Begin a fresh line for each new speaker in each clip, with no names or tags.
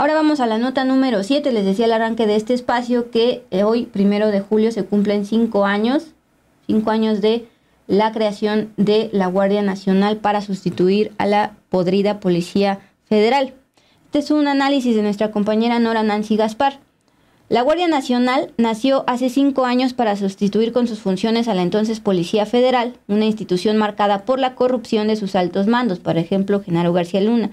Ahora vamos a la nota número 7. Les decía al arranque de este espacio que eh, hoy, primero de julio, se cumplen 5 años, 5 años de la creación de la Guardia Nacional para sustituir a la podrida Policía Federal. Este es un análisis de nuestra compañera Nora Nancy Gaspar. La Guardia Nacional nació hace cinco años para sustituir con sus funciones a la entonces Policía Federal, una institución marcada por la corrupción de sus altos mandos, por ejemplo, Genaro García Luna,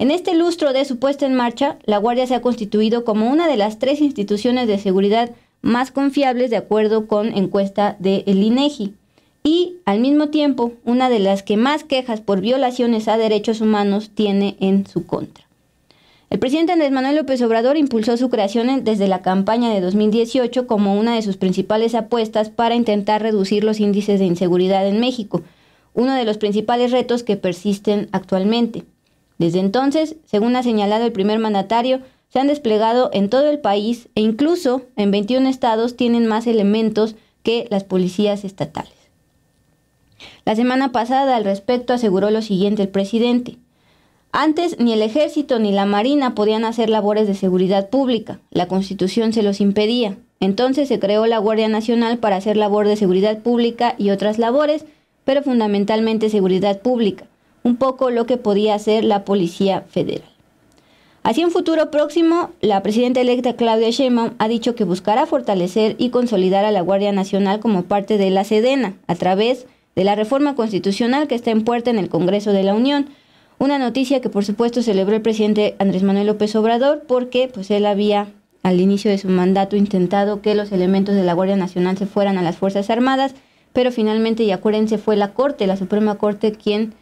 en este lustro de su puesta en marcha, la Guardia se ha constituido como una de las tres instituciones de seguridad más confiables de acuerdo con encuesta de INEGI y, al mismo tiempo, una de las que más quejas por violaciones a derechos humanos tiene en su contra. El presidente Andrés Manuel López Obrador impulsó su creación desde la campaña de 2018 como una de sus principales apuestas para intentar reducir los índices de inseguridad en México, uno de los principales retos que persisten actualmente. Desde entonces, según ha señalado el primer mandatario, se han desplegado en todo el país e incluso en 21 estados tienen más elementos que las policías estatales. La semana pasada al respecto aseguró lo siguiente el presidente. Antes ni el ejército ni la marina podían hacer labores de seguridad pública, la constitución se los impedía. Entonces se creó la Guardia Nacional para hacer labor de seguridad pública y otras labores, pero fundamentalmente seguridad pública un poco lo que podía hacer la Policía Federal. Hacia un futuro próximo, la presidenta electa Claudia Sheinbaum ha dicho que buscará fortalecer y consolidar a la Guardia Nacional como parte de la Sedena a través de la reforma constitucional que está en puerta en el Congreso de la Unión. Una noticia que por supuesto celebró el presidente Andrés Manuel López Obrador porque pues él había al inicio de su mandato intentado que los elementos de la Guardia Nacional se fueran a las Fuerzas Armadas, pero finalmente y acuérdense fue la Corte, la Suprema Corte quien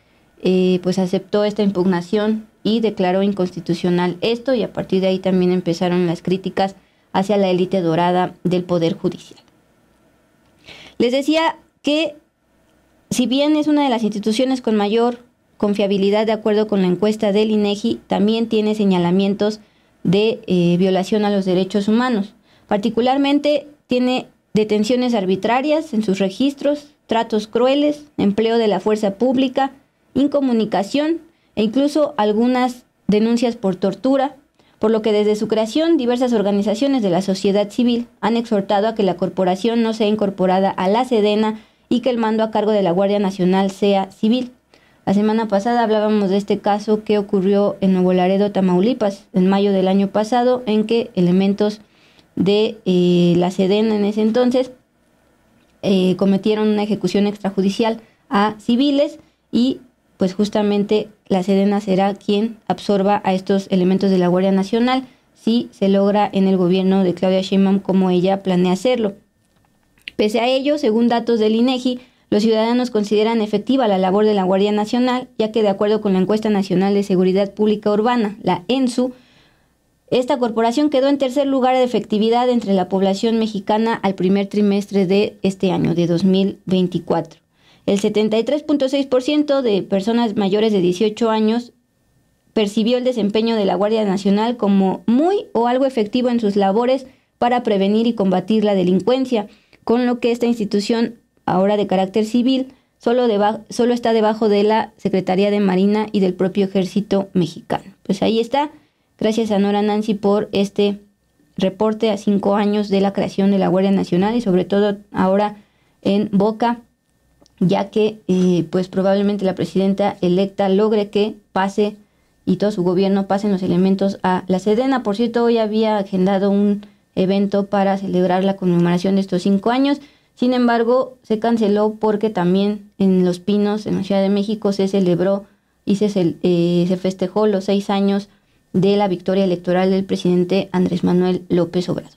eh, pues aceptó esta impugnación y declaró inconstitucional esto y a partir de ahí también empezaron las críticas hacia la élite dorada del Poder Judicial. Les decía que si bien es una de las instituciones con mayor confiabilidad de acuerdo con la encuesta del INEGI, también tiene señalamientos de eh, violación a los derechos humanos. Particularmente tiene detenciones arbitrarias en sus registros, tratos crueles, empleo de la fuerza pública, incomunicación e incluso algunas denuncias por tortura, por lo que desde su creación diversas organizaciones de la sociedad civil han exhortado a que la corporación no sea incorporada a la Sedena y que el mando a cargo de la Guardia Nacional sea civil. La semana pasada hablábamos de este caso que ocurrió en Nuevo Laredo, Tamaulipas, en mayo del año pasado, en que elementos de eh, la Sedena en ese entonces eh, cometieron una ejecución extrajudicial a civiles y pues justamente la Sedena será quien absorba a estos elementos de la Guardia Nacional si se logra en el gobierno de Claudia Sheinbaum como ella planea hacerlo. Pese a ello, según datos del INEGI, e los ciudadanos consideran efectiva la labor de la Guardia Nacional, ya que de acuerdo con la Encuesta Nacional de Seguridad Pública Urbana, la ENSU, esta corporación quedó en tercer lugar de efectividad entre la población mexicana al primer trimestre de este año, de 2024. El 73.6% de personas mayores de 18 años percibió el desempeño de la Guardia Nacional como muy o algo efectivo en sus labores para prevenir y combatir la delincuencia, con lo que esta institución, ahora de carácter civil, solo, está debajo de la Secretaría de Marina y del propio Ejército Mexicano. Pues ahí está. Gracias a Nora Nancy por este reporte a cinco años de la creación de la Guardia Nacional y sobre todo ahora en boca ya que eh, pues probablemente la presidenta electa logre que pase y todo su gobierno pasen los elementos a la Sedena. Por cierto, hoy había agendado un evento para celebrar la conmemoración de estos cinco años. Sin embargo, se canceló porque también en Los Pinos, en la Ciudad de México, se celebró y se, eh, se festejó los seis años de la victoria electoral del presidente Andrés Manuel López Obrador.